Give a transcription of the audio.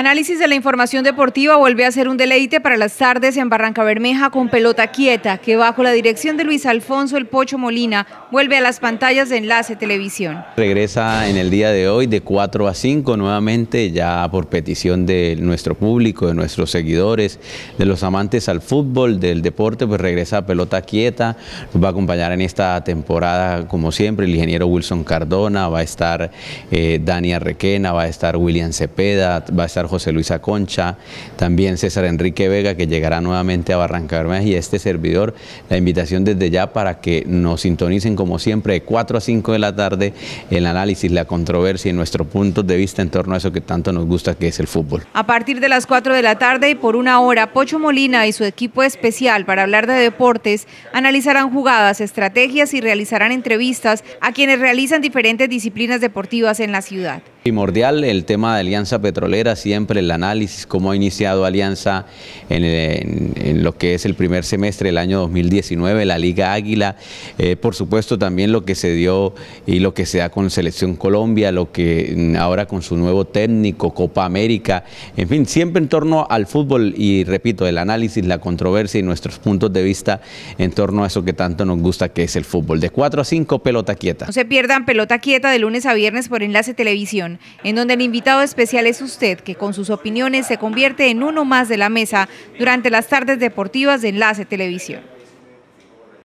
Análisis de la información deportiva vuelve a ser un deleite para las tardes en Barranca Bermeja con pelota quieta, que bajo la dirección de Luis Alfonso El Pocho Molina vuelve a las pantallas de Enlace Televisión. Regresa en el día de hoy de 4 a 5 nuevamente, ya por petición de nuestro público, de nuestros seguidores, de los amantes al fútbol, del deporte, pues regresa pelota quieta. Nos va a acompañar en esta temporada, como siempre, el ingeniero Wilson Cardona, va a estar eh, Dania Requena, va a estar William Cepeda, va a estar José Luis Aconcha, también César Enrique Vega, que llegará nuevamente a Barranca Bermeja, y este servidor, la invitación desde ya para que nos sintonicen como siempre de 4 a 5 de la tarde el análisis, la controversia y nuestro punto de vista en torno a eso que tanto nos gusta que es el fútbol. A partir de las 4 de la tarde y por una hora, Pocho Molina y su equipo especial para hablar de deportes analizarán jugadas, estrategias y realizarán entrevistas a quienes realizan diferentes disciplinas deportivas en la ciudad. Primordial el tema de Alianza Petrolera, siempre el análisis, cómo ha iniciado Alianza en, lo que es el primer semestre del año 2019, la Liga Águila, eh, por supuesto también lo que se dio y lo que se da con Selección Colombia, lo que mm, ahora con su nuevo técnico, Copa América, en fin, siempre en torno al fútbol y repito, el análisis, la controversia y nuestros puntos de vista en torno a eso que tanto nos gusta que es el fútbol. De 4 a 5, pelota quieta. No se pierdan pelota quieta de lunes a viernes por Enlace Televisión, en donde el invitado especial es usted, que con sus opiniones se convierte en uno más de la mesa durante las tardes deportivas de Enlace Televisión.